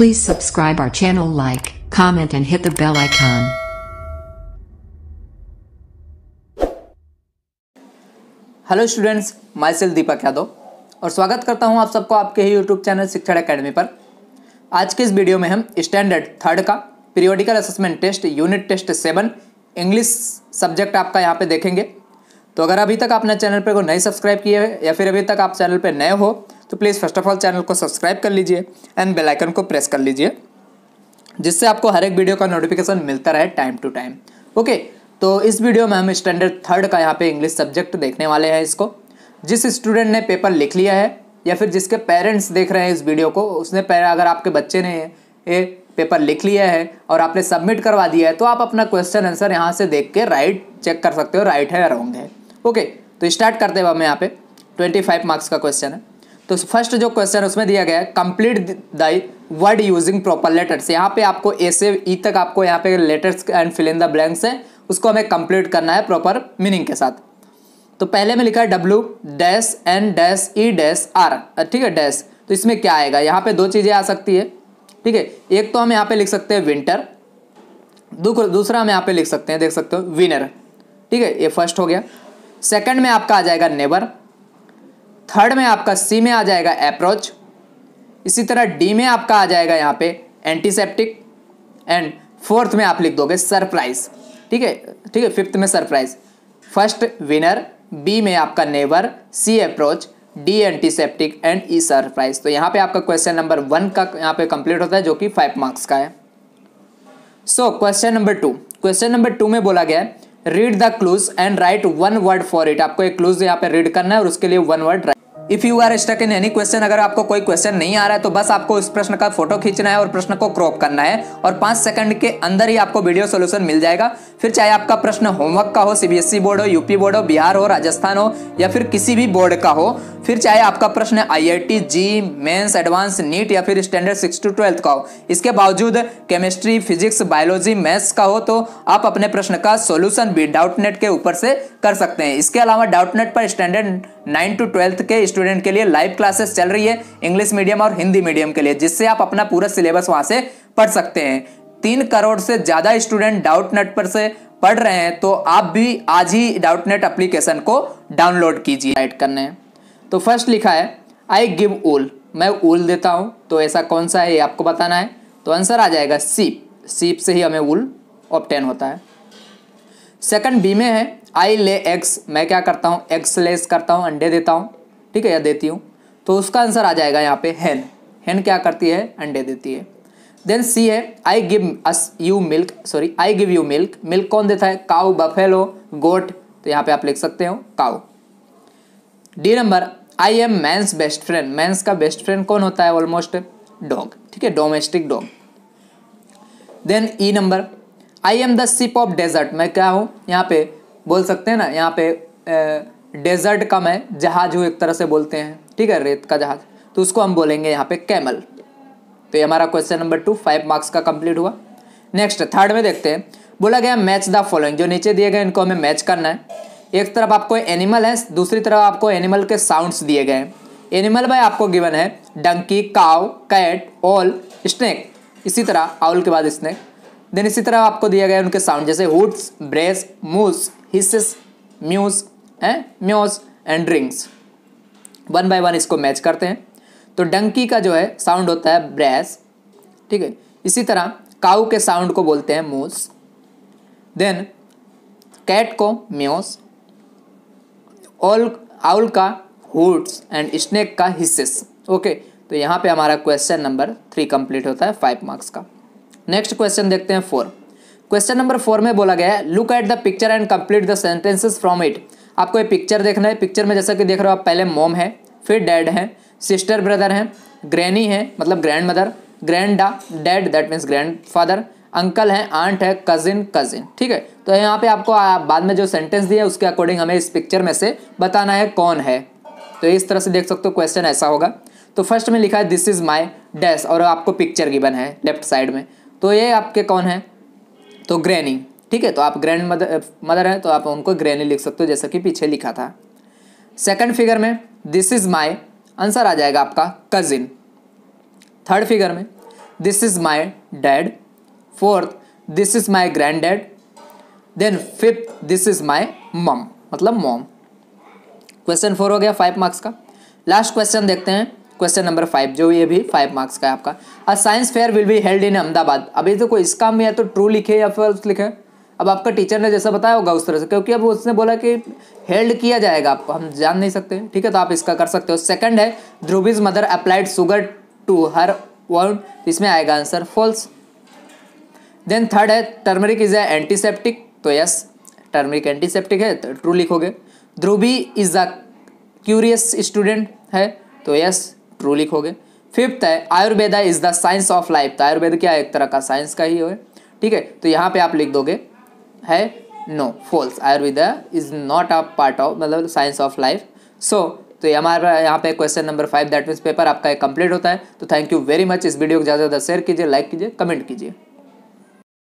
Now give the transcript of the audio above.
Please subscribe our channel like, comment and hit the bell icon. Hello students myself Deepak Yadav और स्वागत करता हूं आप सबको आपके ही यूट्यूब चैनल शिक्षण एकेडमी पर आज के इस वीडियो में हम स्टैंडर्ड थर्ड का periodical assessment test unit test seven English subject आपका यहाँ पे देखेंगे तो अगर अभी तक आपने चैनल पर को नहीं सब्सक्राइब किए है या फिर अभी तक आप चैनल पर नए हो तो please first of all channel को सब्सक्राइब कर लीजिए एंड बेलाइकन को प्रेस कर लीजिए जिससे आपको हर एक वीडियो का नोटिफिकेशन मिलता रहे टाइम टू टाइम ओके तो इस वीडियो में हम स्टैंडर्ड थर्ड का यहाँ पे इंग्लिश सब्जेक्ट देखने वाले हैं इसको जिस स्टूडेंट ने पेपर लिख लिया है या फिर जिसके पेरेंट्स देख रहे हैं इस वीडियो को उसने अगर आपके बच्चे ने ये पेपर लिख लिया है और आपने सबमिट करवा दिया है तो आप अपना क्वेश्चन आंसर यहाँ से देख के राइट चेक कर सकते हो राइट है या रॉन्ग है ओके तो स्टार्ट करते हुए हम यहाँ पे ट्वेंटी फाइव मार्क्स का क्वेश्चन है तो फर्स्ट जो क्वेश्चन उसमें दिया गया है complete the word using proper letters यहाँ पे आपको ए से ई e तक आपको यहाँ पे letters and fill in the blanks है उसको हमें कंप्लीट करना है प्रॉपर मीनिंग के साथ तो पहले में लिखा है W dash N dash E dash R ठीक है डैश तो इसमें क्या आएगा यहाँ पे दो चीज़ें आ सकती है ठीक है एक तो हम यहाँ पे लिख सकते हैं विंटर दूसरा हम यहाँ पे लिख सकते हैं देख सकते हो विनर ठीक है ये फर्स्ट हो गया सेकंड में आपका आ जाएगा नेबर थर्ड में आपका सी में आ जाएगा अप्रोच इसी तरह डी में आपका आ जाएगा यहाँ पे एंटीसेप्टिक एंड फोर्थ में आप लिख दोगे सरप्राइज ठीक है ठीक है फिफ्थ में सरप्राइज फर्स्ट विनर बी में आपका never C approach D antiseptic and E surprise तो यहाँ पे आपका क्वेश्चन नंबर वन का यहाँ पे कंप्लीट होता है जो कि फाइव मार्क्स का है so question number two question number two में बोला गया है read the clues and write one word for it आपको एक क्लूज यहाँ पे रीड करना है और उसके लिए one word if you are stuck in any question अगर आपको कोई क्वेश्चन नहीं आ रहा है तो बस आपको इस प्रश्न का फोटो खींचना है और प्रश्न को क्रॉप करना है और पांच सेकंड के अंदर ही आपको वीडियो सोल्यूशन मिल जाएगा फिर चाहे आपका प्रश्न होमवर्क का हो सीबीएसई बोर्ड e हो यूपी बोर्ड हो बिहार हो राजस्थान हो या फिर किसी भी बोर्ड का हो फिर चाहे आपका प्रश्न I I T JEE mains advance NEET या फिर स्टैंडर्ड सिक्स टू ट्वेल्थ का हो इसके बावजूद केमिस्ट्री फिजिक्स बायोलॉजी मैथ्स का हो तो आप अपने प्रश्न का सोल्यूशन भी डाउटनेट के ऊपर से कर सकते हैं इसके अलावा डाउटनेट पर स्टैंडर्ड नाइन टू ट्वेल्थ के स्टूडेंट के लिए लाइव क्लासेस चल रही है इंग्लिश मीडियम और हिंदी मीडियम के लिए जिससे आप अपना पूरा सिलेबस वहाँ से पढ़ सकते हैं तीन करोड़ से ज़्यादा स्टूडेंट डाउटनेट पर से पढ़ रहे हैं तो आप भी आज ही डाउटनेट एप्लीकेशन को डाउनलोड कीजिए ऐड करने तो फर्स्ट लिखा है आई गिव ओल मैं ओल देता हूँ तो ऐसा कौन सा है ये आपको बताना है तो आंसर आ जाएगा सीप सीप से ही हमें ओल ऑप्टेन होता है सेकंड बी में है आई ले एग्स मैं क्या करता हूँ एग्स लेस करता हूँ अंडे देता हूँ ठीक है या देती हूँ तो उसका आंसर आ जाएगा यहाँ पे हैन हैन क्या करती है अंडे देती है देन सी है I give us you milk sorry I give you milk milk कौन देता है काउ बफेलो गोट तो यहाँ पे आप लिख सकते हो cow D number I am man's best friend man's का बेस्ट फ्रेंड कौन होता है ऑलमोस्ट डॉग ठीक है domestic dog then E number I am the ship of desert मैं क्या हूँ यहाँ पे बोल सकते हैं ना यहाँ पे डेजर्ट का मैं जहाज हूँ एक तरह से बोलते हैं ठीक है रेत का जहाज तो उसको हम बोलेंगे यहाँ पे कैमल तो ये हमारा question number two five marks का कंप्लीट हुआ नेक्स्ट थर्ड में देखते हैं बोला गया मैच द फॉलोइंग जो नीचे दिए गए इनको हमें मैच करना है एक तरफ आपको एनिमल है दूसरी तरफ आपको एनिमल के साउंड्स दिए गए हैं एनिमल में आपको गिवन है डंकी काव कैट ओल स्नैक इसी तरह आउल के बाद स्नैक देन इसी तरह आपको दिया गया उनके साउंड जैसे hoots brays moos hiss mews है meows and drinks one by one इसको मैच करते हैं तो डंकी का जो है साउंड होता है ब्रेस ठीक है इसी तरह काऊ के साउंड को बोलते हैं मूस देन कैट को म्यूस ऑल आउल का हुड्स एंड स्नेक का हिस्सेस ओके तो यहाँ पे हमारा क्वेश्चन नंबर थ्री कंप्लीट होता है फाइव मार्क्स का नेक्स्ट क्वेश्चन देखते हैं फोर क्वेश्चन नंबर फोर में बोला गया है look at the picture and complete the sentences from it आपको ये पिक्चर देखना है पिक्चर में जैसा कि देख रहे हो आप पहले मोम है फिर डैड है सिस्टर ब्रदर है ग्रैनी है मतलब grandmother grand da dad that means grandfather uncle हैं आंट है कजिन कजिन ठीक है तो यहाँ पे आपको बाद में जो सेंटेंस दिया है उसके अकॉर्डिंग हमें इस पिक्चर में से बताना है कौन है तो इस तरह से देख सकते हो क्वेश्चन ऐसा होगा तो फर्स्ट में लिखा है दिस इज़ माई डैश और आपको पिक्चर गिवन है लेफ्ट साइड में तो ये आपके कौन है तो ग्रैनी ठीक है तो आप ग्रैंड मदर मदर हैं तो आप उनको ग्रैनी लिख सकते हो जैसा कि पीछे लिखा था सेकंड फिगर में दिस इज़ माई आंसर आ जाएगा आपका कज़िन थर्ड फिगर में this is my dad fourth this is my granddad then fifth this is my mum मतलब मॉम क्वेश्चन फोर हो गया फाइव मार्क्स का लास्ट क्वेश्चन देखते हैं क्वेश्चन नंबर फाइव जो ये भी फाइव मार्क्स का है आपका a science fair will be held in Ahmedabad अभी तो कोई इसका में या तो ट्रू लिखे या फिर लिखे अब आपका टीचर ने जैसा बताया होगा उस तरह से क्योंकि अब उसने बोला कि हेल्ड किया जाएगा आपको हम जान नहीं सकते ठीक है तो आप इसका कर सकते हो सेकंड है Dhruvi's mother applied sugar to her world इसमें आएगा आंसर फॉल्स देन थर्ड है टर्मरिक इज अ एंटीसेप्टिक तो यस टर्मरिक एंटीसेप्टिक है तो ट्रू लिखोगे Dhruvi is the curious student है तो यस ट्रू लिखोगे फिफ्थ है Ayurveda is the science of life तो आयुर्वेद क्या है एक तरह का साइंस का ही है ठीक है तो यहाँ पे आप लिख दोगे है no false Ayurveda is not a part of मतलब साइंस ऑफ लाइफ सो तो ये हमारा यहाँ पे question number five that means paper आपका कंप्लीट होता है तो थैंक यू वेरी मच इस वीडियो को ज़्यादा ज़्यादा शेयर कीजिए लाइक कीजिए कमेंट कीजिए